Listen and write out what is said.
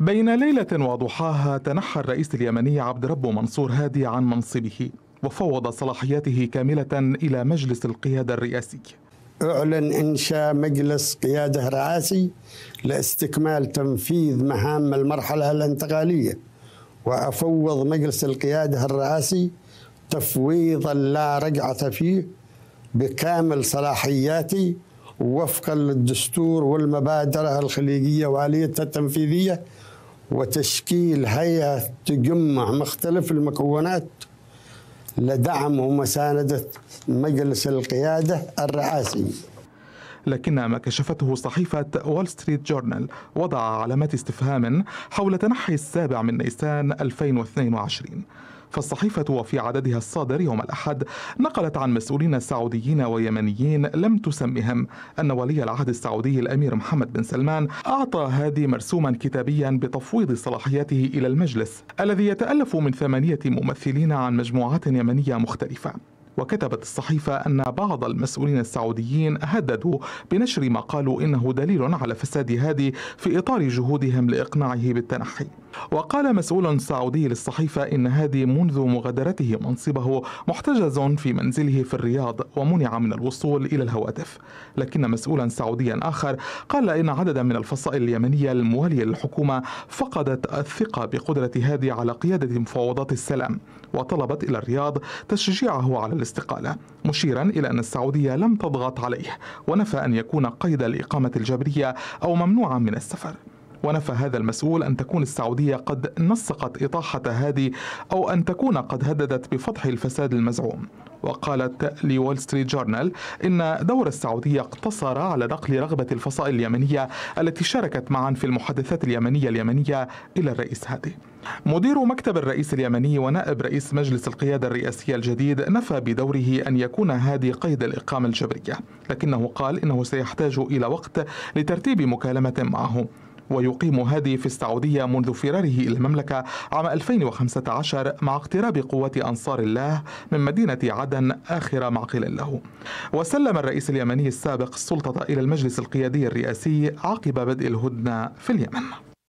بين ليلة وضحاها تنحى الرئيس اليمني عبد رب منصور هادي عن منصبه وفوض صلاحياته كاملة إلى مجلس القيادة الرئاسي أعلن إنشاء مجلس قيادة رئاسي لاستكمال تنفيذ مهام المرحلة الانتقالية وأفوض مجلس القيادة الرئاسي تفويضا لا رجعة فيه بكامل صلاحياتي وفقا للدستور والمبادرة الخليجية وآليتها التنفيذية وتشكيل هيئة تجمع مختلف المكونات لدعم ومساندة مجلس القيادة الرئاسي لكن ما كشفته صحيفة وول ستريت جورنال وضع علامات استفهام حول تنحي السابع من نيسان 2022 فالصحيفة وفي عددها الصادر يوم الأحد نقلت عن مسؤولين سعوديين ويمنيين لم تسمهم أن ولي العهد السعودي الأمير محمد بن سلمان أعطى هادي مرسوما كتابيا بتفويض صلاحياته إلى المجلس الذي يتألف من ثمانية ممثلين عن مجموعات يمنية مختلفة وكتبت الصحيفة أن بعض المسؤولين السعوديين هددوا بنشر ما قالوا إنه دليل على فساد هادي في إطار جهودهم لإقناعه بالتنحي وقال مسؤول سعودي للصحيفة إن هادي منذ مغادرته منصبه محتجز في منزله في الرياض ومنع من الوصول إلى الهواتف لكن مسؤولا سعوديا آخر قال إن عددا من الفصائل اليمنية الموالية للحكومة فقدت الثقة بقدرة هادي على قيادة مفاوضات السلام وطلبت إلى الرياض تشجيعه على الاستقالة مشيرا إلى أن السعودية لم تضغط عليه ونفى أن يكون قيد الإقامة الجبرية أو ممنوعا من السفر ونفى هذا المسؤول أن تكون السعودية قد نسقت إطاحة هادي أو أن تكون قد هددت بفضح الفساد المزعوم وقالت لول ستريت جورنال إن دور السعودية اقتصر على نقل رغبة الفصائل اليمنية التي شاركت معا في المحادثات اليمنية اليمنية إلى الرئيس هادي مدير مكتب الرئيس اليمني ونائب رئيس مجلس القيادة الرئاسية الجديد نفى بدوره أن يكون هادي قيد الإقامة الجبرية لكنه قال إنه سيحتاج إلى وقت لترتيب مكالمة معه ويقيم هادي في السعودية منذ فراره إلى المملكة عام 2015 مع اقتراب قوة أنصار الله من مدينة عدن آخر معقل له وسلم الرئيس اليمني السابق السلطة إلى المجلس القيادي الرئاسي عقب بدء الهدنة في اليمن